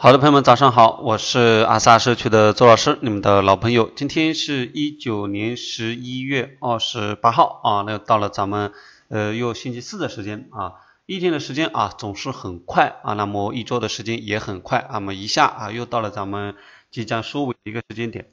好的，朋友们，早上好，我是阿萨社区的周老师，你们的老朋友。今天是一九年十一月二十八号啊，那又到了咱们呃又星期四的时间啊，一天的时间啊总是很快啊，那么一周的时间也很快，那么一下啊又到了咱们即将收尾的一个时间点。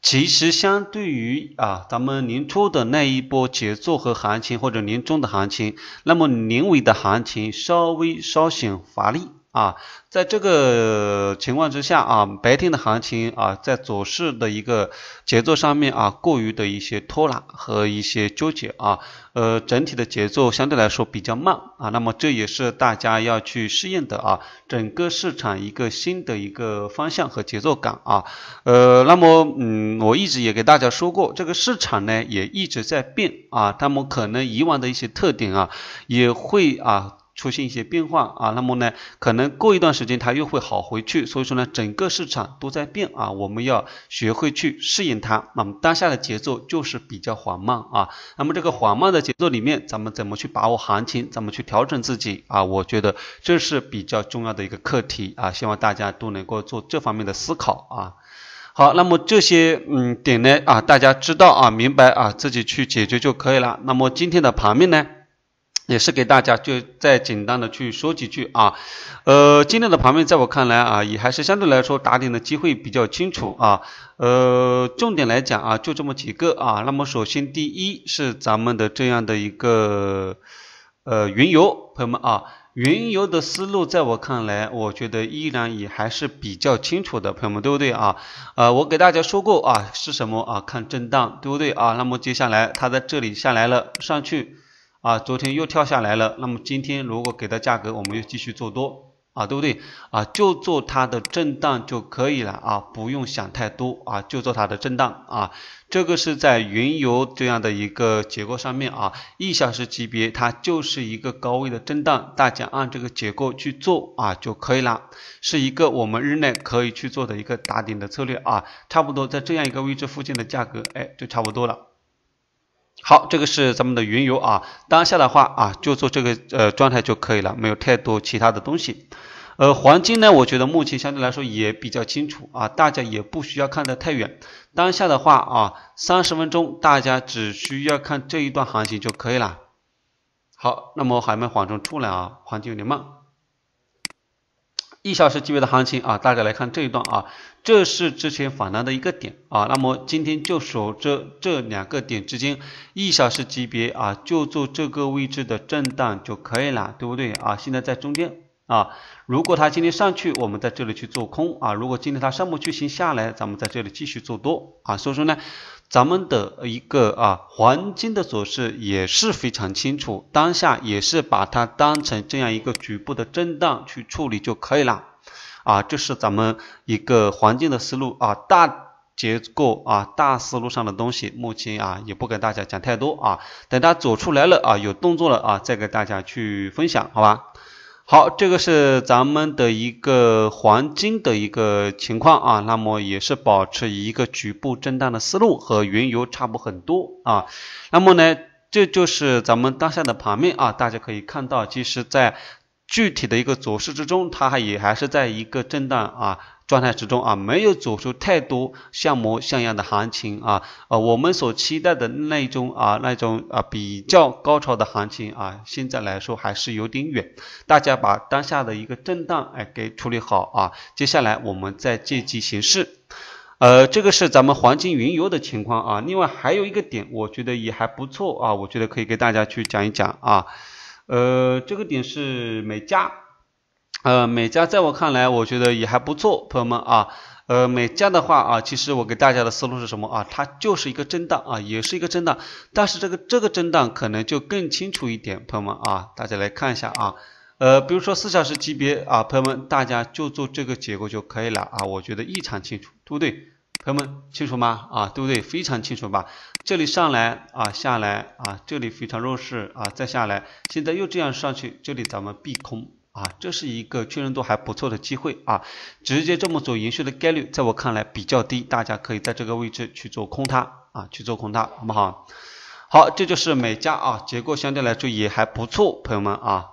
其实相对于啊咱们年初的那一波节奏和行情，或者年终的行情，那么年尾的行情稍微稍显乏力。啊，在这个情况之下啊，白天的行情啊，在走势的一个节奏上面啊，过于的一些拖拉和一些纠结啊，呃，整体的节奏相对来说比较慢啊，那么这也是大家要去适应的啊，整个市场一个新的一个方向和节奏感啊，呃，那么嗯，我一直也给大家说过，这个市场呢也一直在变啊，他们可能以往的一些特点啊，也会啊。出现一些变化啊，那么呢，可能过一段时间它又会好回去，所以说呢，整个市场都在变啊，我们要学会去适应它。那么当下的节奏就是比较缓慢啊，那么这个缓慢的节奏里面，咱们怎么去把握行情，怎么去调整自己啊？我觉得这是比较重要的一个课题啊，希望大家都能够做这方面的思考啊。好，那么这些嗯点呢啊，大家知道啊，明白啊，自己去解决就可以了。那么今天的盘面呢？也是给大家就再简单的去说几句啊，呃，今天的盘面在我看来啊，也还是相对来说打点的机会比较清楚啊，呃，重点来讲啊，就这么几个啊。那么首先第一是咱们的这样的一个呃原油，朋友们啊，原油的思路在我看来，我觉得依然也还是比较清楚的，朋友们对不对啊？呃，我给大家说过啊是什么啊？看震荡对不对啊？那么接下来它在这里下来了，上去。啊，昨天又跳下来了，那么今天如果给的价格，我们又继续做多，啊，对不对？啊，就做它的震荡就可以了，啊，不用想太多，啊，就做它的震荡，啊，这个是在原油这样的一个结构上面，啊，一小时级别它就是一个高位的震荡，大家按这个结构去做，啊，就可以了，是一个我们日内可以去做的一个打顶的策略，啊，差不多在这样一个位置附近的价格，哎，就差不多了。好，这个是咱们的原油啊，当下的话啊，就做这个呃状态就可以了，没有太多其他的东西。呃，黄金呢，我觉得目前相对来说也比较清楚啊，大家也不需要看得太远。当下的话啊，三十分钟大家只需要看这一段行情就可以了。好，那么还没缓冲出来啊，黄金有点慢。一小时级别的行情啊，大家来看这一段啊，这是之前反弹的一个点啊，那么今天就守着这两个点之间，一小时级别啊，就做这个位置的震荡就可以了，对不对啊？现在在中间啊，如果它今天上去，我们在这里去做空啊；如果今天它上不去，先下来，咱们在这里继续做多啊。所以说呢。咱们的一个啊，黄金的走势也是非常清楚，当下也是把它当成这样一个局部的震荡去处理就可以了，啊，这是咱们一个黄金的思路啊，大结构啊，大思路上的东西，目前啊也不给大家讲太多啊，等它走出来了啊，有动作了啊，再给大家去分享，好吧。好，这个是咱们的一个黄金的一个情况啊，那么也是保持一个局部震荡的思路和原油差不很多啊，那么呢，这就是咱们当下的盘面啊，大家可以看到，其实，在。具体的一个走势之中，它还也还是在一个震荡啊状态之中啊，没有走出太多像模像样的行情啊，呃，我们所期待的那种啊那种啊比较高潮的行情啊，现在来说还是有点远。大家把当下的一个震荡哎给处理好啊，接下来我们再借机行事。呃，这个是咱们黄金原油的情况啊。另外还有一个点，我觉得也还不错啊，我觉得可以给大家去讲一讲啊。呃，这个点是美加，呃，美加在我看来，我觉得也还不错，朋友们啊，呃，美加的话啊，其实我给大家的思路是什么啊？它就是一个震荡啊，也是一个震荡，但是这个这个震荡可能就更清楚一点，朋友们啊，大家来看一下啊，呃，比如说四小时级别啊，朋友们，大家就做这个结构就可以了啊，我觉得异常清楚，对不对？朋友们清楚吗？啊，对不对？非常清楚吧？这里上来啊，下来啊，这里非常弱势啊，再下来，现在又这样上去，这里咱们避空啊，这是一个确认度还不错的机会啊，直接这么做延续的概率，在我看来比较低，大家可以在这个位置去做空它啊，去做空它，好不好？好，这就是美加啊，结构相对来说也还不错，朋友们啊。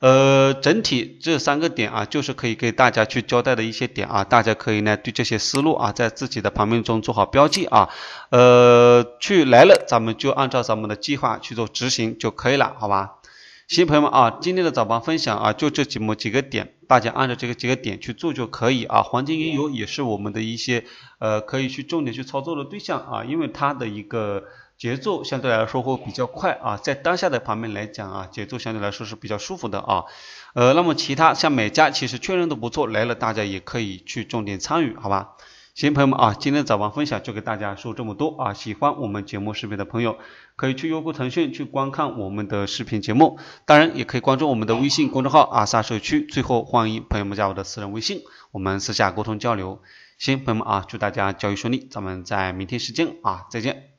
呃，整体这三个点啊，就是可以给大家去交代的一些点啊，大家可以呢对这些思路啊，在自己的盘面中做好标记啊，呃，去来了，咱们就按照咱们的计划去做执行就可以了，好吧？新朋友们啊，今天的早盘分享啊，就这几么几个点，大家按照这个几个点去做就可以啊。黄金、原油也是我们的一些呃可以去重点去操作的对象啊，因为它的一个。节奏相对来说会比较快啊，在当下的盘面来讲啊，节奏相对来说是比较舒服的啊。呃，那么其他像美加其实确认的不错，来了大家也可以去重点参与，好吧？行，朋友们啊，今天早盘分享就给大家说这么多啊。喜欢我们节目视频的朋友，可以去优酷、腾讯去观看我们的视频节目，当然也可以关注我们的微信公众号阿萨社区。最后，欢迎朋友们加我的私人微信，我们私下沟通交流。行，朋友们啊，祝大家交易顺利，咱们在明天时间啊再见。